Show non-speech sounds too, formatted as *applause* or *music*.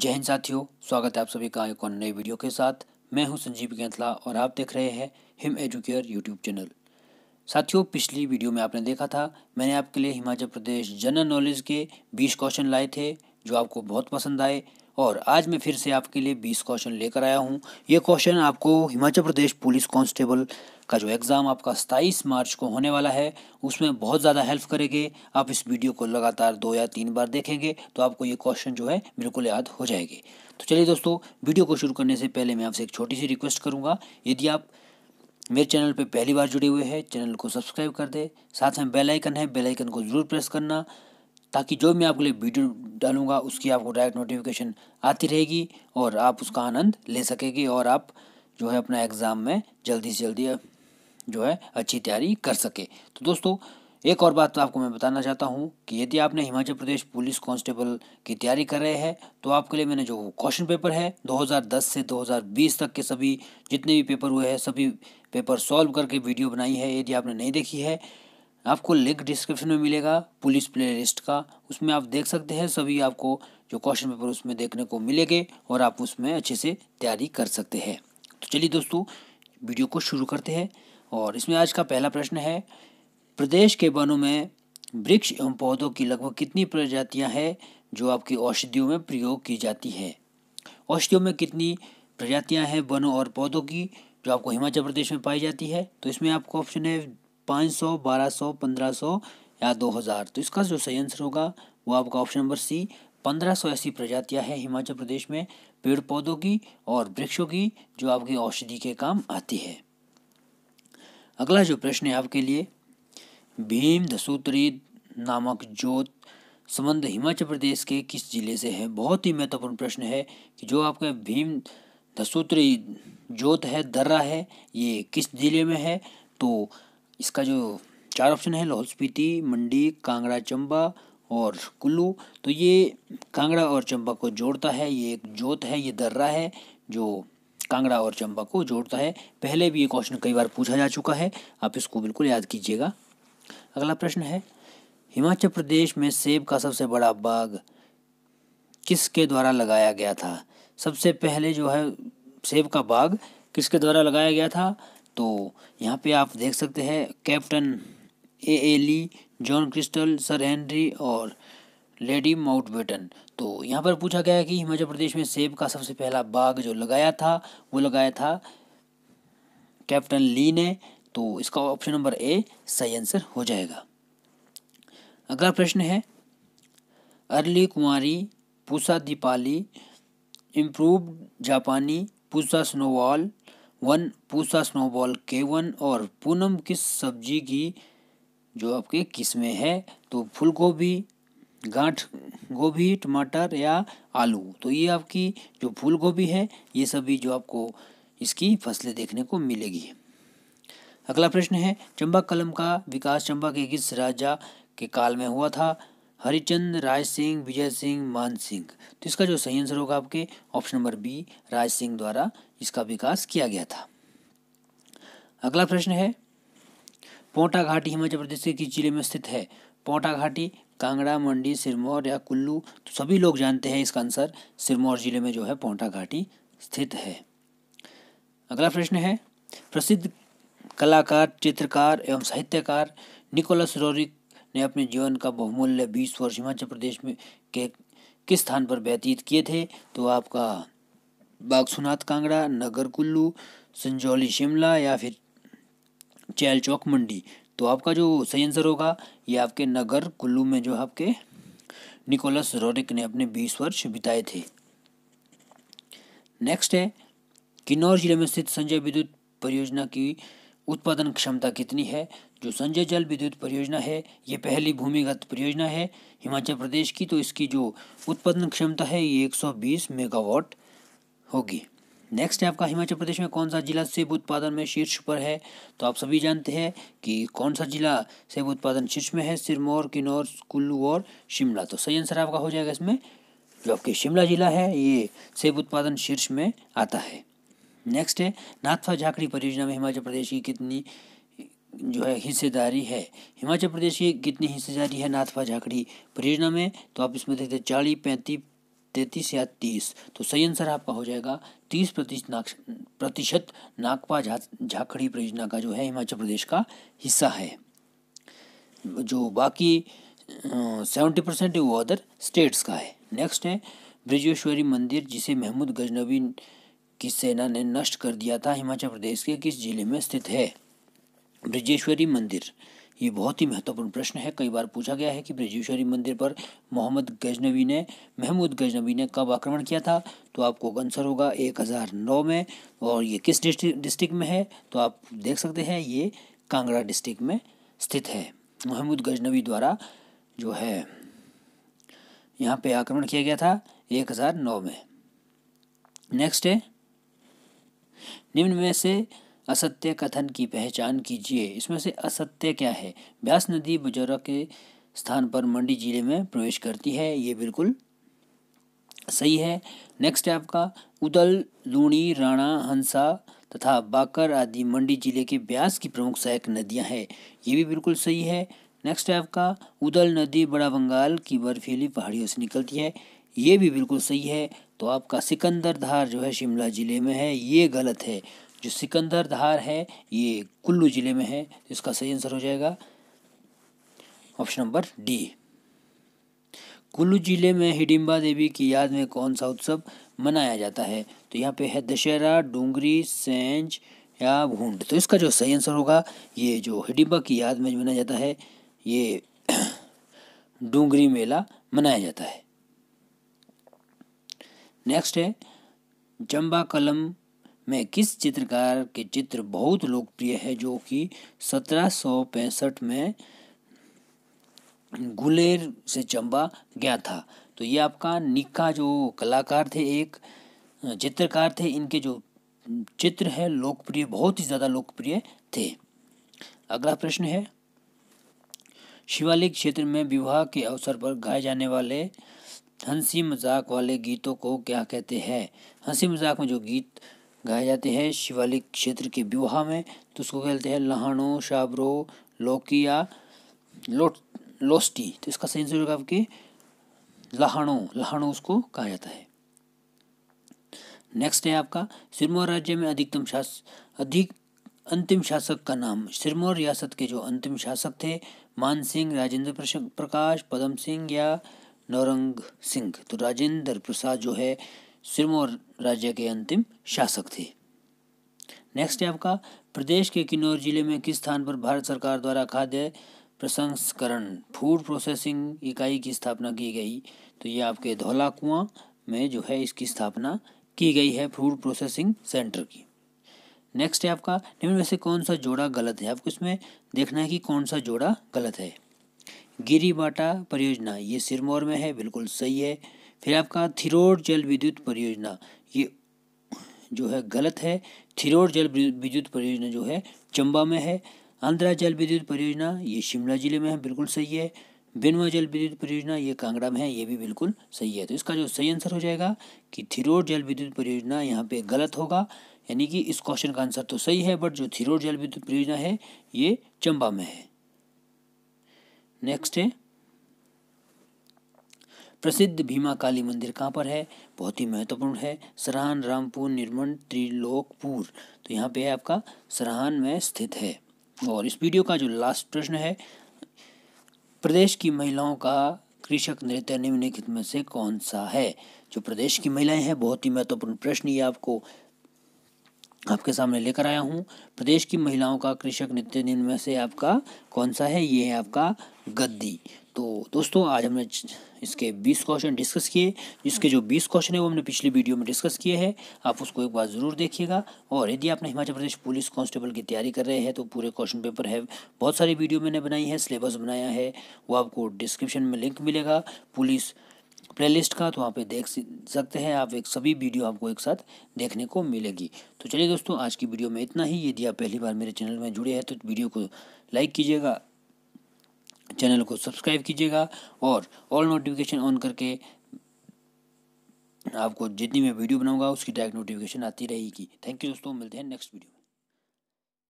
जय हिंद साथियों स्वागत है आप सभी का एक और नए वीडियो के साथ मैं हूं संजीव गैंथला और आप देख रहे हैं हिम एजुकेयर यूट्यूब चैनल साथियों पिछली वीडियो में आपने देखा था मैंने आपके लिए हिमाचल प्रदेश जनरल नॉलेज के बीस क्वेश्चन लाए थे जो आपको बहुत पसंद आए और आज मैं फिर से आपके लिए 20 क्वेश्चन लेकर आया हूँ ये क्वेश्चन आपको हिमाचल प्रदेश पुलिस कांस्टेबल का जो एग्ज़ाम आपका सताईस मार्च को होने वाला है उसमें बहुत ज़्यादा हेल्प करेंगे आप इस वीडियो को लगातार दो या तीन बार देखेंगे तो आपको ये क्वेश्चन जो है बिल्कुल याद हो जाएगी तो चलिए दोस्तों वीडियो को शुरू करने से पहले मैं आपसे एक छोटी सी रिक्वेस्ट करूँगा यदि आप मेरे चैनल पे पहली बार जुड़े हुए हैं चैनल को सब्सक्राइब कर दे साथ में बेल आइकन है बेल आइकन को ज़रूर प्रेस करना ताकि जो मैं आपके लिए वीडियो डालूंगा उसकी आपको डायरेक्ट नोटिफिकेशन आती रहेगी और आप उसका आनंद ले सकेंगे और आप जो है अपना एग्ज़ाम में जल्दी से जल्दी जो है अच्छी तैयारी कर सके तो दोस्तों एक और बात तो आपको मैं बताना चाहता हूँ कि यदि आपने हिमाचल प्रदेश पुलिस कांस्टेबल की तैयारी कर रहे हैं तो आपके लिए मैंने जो क्वेश्चन पेपर है 2010 से 2020 तक के सभी जितने भी पेपर हुए हैं सभी पेपर सॉल्व करके वीडियो बनाई है यदि आपने नहीं देखी है आपको लिंक डिस्क्रिप्शन में मिलेगा पुलिस प्लेलिस्ट का उसमें आप देख सकते हैं सभी आपको जो क्वेश्चन पेपर उसमें देखने को मिलेंगे और आप उसमें अच्छे से तैयारी कर सकते हैं तो चलिए दोस्तों वीडियो को शुरू करते हैं और इसमें आज का पहला प्रश्न है प्रदेश के वनों में वृक्ष एवं पौधों की लगभग कितनी प्रजातियाँ हैं जो आपकी औषधियों में प्रयोग की जाती है औषधियों में कितनी प्रजातियाँ हैं वनों और पौधों की जो आपको हिमाचल प्रदेश में पाई जाती है तो इसमें आपको ऑप्शन है पाँच सौ बारह सौ पंद्रह सौ या दो हज़ार तो इसका जो सही आंसर होगा वो आपका ऑप्शन नंबर सी पंद्रह सौ ऐसी प्रजातियां हैं हिमाचल प्रदेश में पेड़ पौधों की और वृक्षों की जो आपकी औषधि के काम आती है अगला जो प्रश्न है आपके लिए भीम धसूत्री नामक जोत संबंध हिमाचल प्रदेश के किस जिले से है बहुत ही महत्वपूर्ण प्रश्न है कि जो आपका भीम धसूत्री जोत है दर्रा है ये किस जिले में है तो इसका जो चार ऑप्शन है लाहौल स्पीति मंडी कांगड़ा चंबा और कुल्लू तो ये कांगड़ा और चंबा को जोड़ता है ये एक जोत है ये दर्रा है जो कांगड़ा और चंबा को जोड़ता है पहले भी ये क्वेश्चन कई बार पूछा जा चुका है आप इसको बिल्कुल याद कीजिएगा अगला प्रश्न है हिमाचल प्रदेश में सेब का सबसे बड़ा बाग किसके द्वारा लगाया गया था सबसे पहले जो है सेब का बाग किसके द्वारा लगाया गया था तो यहाँ पे आप देख सकते हैं captain A Ely John Crystal sir Henry और लेडी माउटबेटन तो यहाँ पर पूछा गया है कि हिमाचल प्रदेश में सेब का सबसे पहला बाग जो लगाया था वो लगाया था कैप्टन ली ने तो इसका ऑप्शन नंबर ए सही आंसर हो जाएगा अगला प्रश्न है early Kumari Pusa Deepali improve Japanese Pusa snowball one Pusa snowball K one और पूनम किस सब्जी की जो आपके किस्में है तो फूल गोभी गांठ गोभी टमाटर या आलू तो ये आपकी जो फूल गोभी है ये सभी जो आपको इसकी फसलें देखने को मिलेगी अगला प्रश्न है चंबा कलम का विकास चंबा के किस राजा के काल में हुआ था हरिचंद राज सिंह विजय सिंह मान सिंह तो इसका जो सही आंसर होगा आपके option number B Raj Singh द्वारा इसका विकास किया गया था अगला प्रश्न है पोटा घाटी हिमाचल प्रदेश के किस जिले में स्थित है पोटा घाटी कांगड़ा मंडी सिरमौर या कुल्लू तो सभी लोग जानते हैं इसका आंसर सिरमौर जिले में जो है पोटा घाटी स्थित है अगला प्रश्न है प्रसिद्ध कलाकार चित्रकार एवं साहित्यकार निकोलस रोरिक ने अपने जीवन का बहुमूल्य बीस वर्ष हिमाचल प्रदेश में के किस स्थान पर व्यतीत किए थे तो आपका बागसुनाथ कांगड़ा नगर कुल्लू संजौली शिमला या फिर चैल चौक मंडी तो आपका जो सही आंसर होगा ये आपके नगर कुल्लू में जो आपके निकोलस रोरिक ने अपने बीस वर्ष बिताए थे नेक्स्ट है किन्नौर जिले में स्थित संजय विद्युत परियोजना की उत्पादन क्षमता कितनी है जो संजय जल विद्युत परियोजना है ये पहली भूमिगत परियोजना है हिमाचल प्रदेश की तो इसकी जो उत्पादन क्षमता है ये 120 मेगावाट होगी नेक्स्ट है आपका हिमाचल प्रदेश में कौन सा जिला सेब उत्पादन में शीर्ष पर है तो आप सभी जानते हैं कि कौन सा जिला सेब उत्पादन शीर्ष में है सिरमौर किन्नौर कुल्लू और शिमला तो सही आंसर आपका हो जाएगा इसमें जो आपके शिमला जिला है ये सेब उत्पादन शीर्ष में आता है नेक्स्ट है नाथवा झाकड़ी परियोजना में हिमाचल प्रदेश की कितनी जो है हिस्सेदारी है हिमाचल प्रदेश की कितनी हिस्सेदारी है नाथपा झाकड़ी परियोजना में तो आप इसमें देखते चालीस पैंतीस तैंतीस या तीस तो सही आंसर आपका हो जाएगा तीस प्रतिशत नाक प्रतिशत नागपा झाखड़ी परियोजना का जो है हिमाचल प्रदेश का हिस्सा है जो बाकी सेवेंटी परसेंट वो अदर स्टेट्स का है नेक्स्ट है ब्रजेश्वरी मंदिर जिसे महमूद गजनबी की सेना ने नष्ट कर दिया था हिमाचल प्रदेश के किस जिले में स्थित है ब्रजेश्वरी मंदिर ये बहुत ही महत्वपूर्ण प्रश्न है कई बार पूछा गया है कि ब्रजेश्वरी मंदिर पर मोहम्मद गजनवी ने महमूद गजनवी ने कब आक्रमण किया था तो आपको आंसर होगा 1009 में और ये किस डिस्ट्रिक्ट में है तो आप देख सकते हैं ये कांगड़ा डिस्ट्रिक्ट में स्थित है महमूद गजनवी द्वारा जो है यहाँ पे आक्रमण किया गया था एक में नेक्स्ट है निम्न में से असत्य कथन की पहचान कीजिए इसमें से असत्य क्या है ब्यास नदी बुजुर्ग के स्थान पर मंडी जिले में प्रवेश करती है ये बिल्कुल सही है नेक्स्ट है आपका उदल लूणी राणा हंसा तथा बाकर आदि मंडी जिले के ब्यास की प्रमुख सहायक नदियां हैं ये भी बिल्कुल सही है नेक्स्ट है आपका उदल नदी बड़ा बंगाल की बर्फीली पहाड़ियों से निकलती है ये भी बिल्कुल सही है तो आपका सिकंदर धार जो है शिमला ज़िले में है ये गलत है जो सिकंदर धार है ये कुल्लू ज़िले में है इसका सही आंसर हो जाएगा ऑप्शन नंबर डी कुल्लू जिले में हिडिम्बा देवी की याद में कौन सा उत्सव मनाया जाता है तो यहाँ पे है दशहरा डूंगरी सेंज या भूड तो इसका जो सही आंसर होगा ये जो हिडिम्बा की याद में मनाया जाता है ये *clears throat* डूंगरी मेला मनाया जाता है नेक्स्ट है जम्बा कलम में किस चित्रकार के चित्र बहुत लोकप्रिय है जो कि सत्रह में गुलेर से चंबा गया था तो ये आपका निक्का जो कलाकार थे एक चित्रकार थे इनके जो चित्र है लोकप्रिय बहुत ही ज़्यादा लोकप्रिय थे अगला प्रश्न है शिवालिक क्षेत्र में विवाह के अवसर पर गाए जाने वाले हंसी मजाक वाले गीतों को क्या कहते हैं हंसी मजाक में जो गीत गाए जाते हैं शिवालिक क्षेत्र के विवाह में तो उसको कहते हैं लहानो शाबरो लोकिया लोट लोस्टी तो इसका सही आंसर होगा आपके लहाणो लहाणो उसको कहा जाता है नेक्स्ट है आपका सिरमौर राज्य में अधिकतम शास अधिक अंतिम शासक का नाम सिरमौर रियासत के जो अंतिम शासक थे मान सिंह राजेंद्र प्रकाश पदम सिंह या नौरंग सिंह तो राजेंद्र प्रसाद जो है सिरमौर राज्य के अंतिम शासक थे नेक्स्ट है आपका प्रदेश के किन्नौर जिले में किस स्थान पर भारत सरकार द्वारा खाद्य प्रसंस्करण फूड प्रोसेसिंग इकाई की स्थापना की गई तो ये आपके धौला कुआ में जो है इसकी स्थापना की गई है फूड प्रोसेसिंग सेंटर की नेक्स्ट है आपका निम्न में से कौन सा जोड़ा गलत है आपको इसमें देखना है कि कौन सा जोड़ा गलत है गिरी बाटा परियोजना ये सिरमौर में है बिल्कुल सही है फिर आपका थिरोड जल विद्युत परियोजना ये जो है गलत है थिरोड जल विद्युत परियोजना जो है चंबा में है आंध्रा जल विद्युत परियोजना ये शिमला जिले में है बिल्कुल सही है बेनवा जल विद्युत परियोजना ये कांगड़ा में है ये भी बिल्कुल सही है तो इसका जो सही आंसर हो जाएगा कि थिरोड जल विद्युत परियोजना यहाँ पे गलत होगा यानी कि इस क्वेश्चन का आंसर तो सही है बट जो थिरोड जल विद्युत परियोजना है ये चंबा में है नेक्स्ट है प्रसिद्ध भीमा काली मंदिर कहाँ पर है बहुत ही महत्वपूर्ण है सराहन रामपुर निर्मण त्रिलोकपुर तो यहाँ पे है आपका सराहन में स्थित है और इस वीडियो का जो लास्ट प्रश्न है प्रदेश की महिलाओं का कृषक नृत्य निम्नलिखित में से कौन सा है जो प्रदेश की महिलाएं हैं बहुत ही महत्वपूर्ण प्रश्न ये आपको आपके सामने लेकर आया हूँ प्रदेश की महिलाओं का कृषक नित्य दिन में से आपका कौन सा है ये है आपका गद्दी तो दोस्तों आज हमने इसके 20 क्वेश्चन डिस्कस किए जिसके जो 20 क्वेश्चन है वो हमने पिछली वीडियो में डिस्कस किए हैं आप उसको एक बार ज़रूर देखिएगा और यदि आपने हिमाचल प्रदेश पुलिस कांस्टेबल की तैयारी कर रहे हैं तो पूरे क्वेश्चन पेपर है बहुत सारी वीडियो मैंने बनाई है सिलेबस बनाया है वो आपको डिस्क्रिप्शन में लिंक मिलेगा पुलिस प्लेलिस्ट का तो वहाँ पे देख सकते हैं आप एक सभी वीडियो आपको एक साथ देखने को मिलेगी तो चलिए दोस्तों आज की वीडियो में इतना ही यदि आप पहली बार मेरे चैनल में जुड़े हैं तो वीडियो को लाइक कीजिएगा चैनल को सब्सक्राइब कीजिएगा और ऑल नोटिफिकेशन ऑन करके आपको जितनी मैं वीडियो बनाऊंगा उसकी डायरेक्ट नोटिफिकेशन आती रहेगी थैंक यू दोस्तों मिलते हैं नेक्स्ट वीडियो